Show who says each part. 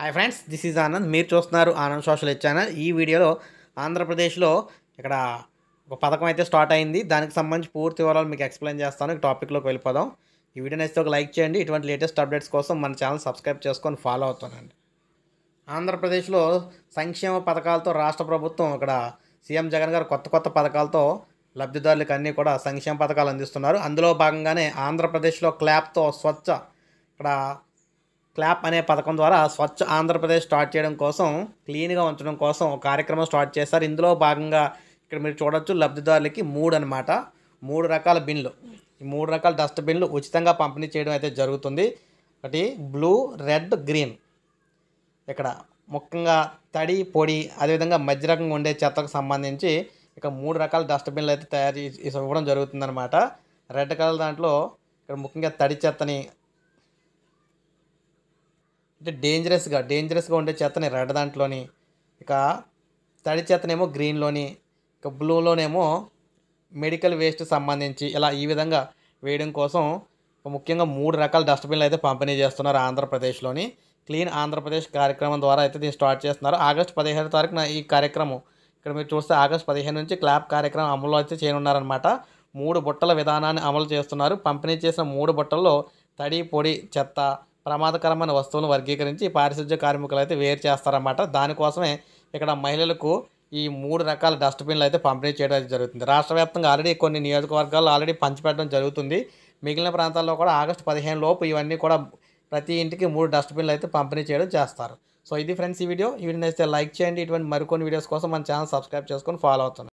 Speaker 1: hi friends this is Anand మీరు చూస్తున్నారు Anand social channel ఈ వీడియోలో ఆంధ్రప్రదేశ్లో ఇక్కడ ఒక పథకం అయితే స్టార్ట్ అయింది దానికి సంబంధించి పూర్తి వివరాలు మీకు ఎక్స్ప్లెయిన్ చేస్తాను ఈ టాపిక్లోకి వెళ్ళిపోదాం ఈ వీడియో నచ్చితే ఒక లైక్ చేయండి ఇటువంటి లేటెస్ట్ అప్డేట్స్ కోసం మన ఛానల్ సబ్స్క్రైబ్ చేసుకొని ఫాలో అవుతానండి ఆంధ్రప్రదేశ్లో సంక్షేమ పథకాలతో రాష్ట్ర ప్రభుత్వం ఇక్కడ సీఎం జగన్ గారు కొత్త కొత్త పథకాలతో లబ్ధిదారులకు అన్నీ కూడా సంక్షేమ పథకాలు అందిస్తున్నారు అందులో భాగంగానే ఆంధ్రప్రదేశ్లో క్లాప్తో స్వచ్ఛ ఇక్కడ క్లాప్ అనే పథకం ద్వారా స్వచ్ఛ ఆంధ్రప్రదేశ్ స్టార్ట్ చేయడం కోసం క్లీన్గా ఉంచడం కోసం ఒక కార్యక్రమం స్టార్ట్ చేస్తారు ఇందులో భాగంగా ఇక్కడ మీరు చూడొచ్చు లబ్ధిదారులకి మూడు అనమాట మూడు రకాల బిన్లు ఈ మూడు రకాల డస్ట్ బిన్లు ఉచితంగా పంపిణీ చేయడం అయితే జరుగుతుంది ఒకటి బ్లూ రెడ్ గ్రీన్ ఇక్కడ ముఖ్యంగా తడి పొడి అదేవిధంగా మధ్య రకంగా ఉండే చెత్తకు సంబంధించి ఇక్కడ మూడు రకాల డస్ట్ బిన్లు అయితే తయారు ఇవ్వడం జరుగుతుందన్నమాట రెడ్ కలర్ దాంట్లో ఇక్కడ ముఖ్యంగా తడి చెత్తని అంటే డేంజరస్గా డేంజరస్గా ఉండే చెత్తని రెడ్ దాంట్లోని ఇక తడి చెత్తనేమో గ్రీన్లోని ఇక బ్లూలోనేమో మెడికల్ వేస్ట్ సంబంధించి ఇలా ఈ విధంగా వేయడం కోసం ముఖ్యంగా మూడు రకాల డస్ట్బిన్లు అయితే పంపిణీ చేస్తున్నారు ఆంధ్రప్రదేశ్లోని క్లీన్ ఆంధ్రప్రదేశ్ కార్యక్రమం ద్వారా అయితే దీన్ని స్టార్ట్ చేస్తున్నారు ఆగస్టు పదిహేను తారీఖున ఈ కార్యక్రమం ఇక్కడ మీరు చూస్తే ఆగస్టు పదిహేను నుంచి క్లాప్ కార్యక్రమం అమలు అయితే చేయనున్నారనమాట మూడు బుట్టల విధానాన్ని అమలు చేస్తున్నారు పంపిణీ చేసిన మూడు బుట్టల్లో తడి పొడి చెత్త ప్రమాదకరమైన వస్తువులను వర్గీకరించి పారిశుద్ధ్య కార్మికులు అయితే వేరు చేస్తారన్నమాట దానికోసమే ఇక్కడ మహిళలకు ఈ మూడు రకాల డస్ట్బిన్లు అయితే పంపిణీ చేయడం జరుగుతుంది రాష్ట్ర వ్యాప్తంగా ఆల్రెడీ కొన్ని నియోజకవర్గాల్లో ఆల్రెడీ పంచిపెట్టడం జరుగుతుంది మిగిలిన ప్రాంతాల్లో కూడా ఆగస్టు పదిహేను లోపు ఇవన్నీ కూడా ప్రతి ఇంటికి మూడు డస్ట్బిన్లు అయితే పంపిణీ చేయడం చేస్తారు సో ఇది ఫ్రెండ్స్ ఈ వీడియో ఈ వీడియో లైక్ చేయండి ఇటువంటి మరికొన్ని వీడియోస్ కోసం మన ఛానల్ సబ్స్క్రైబ్ చేసుకొని ఫాలో అవుతుంది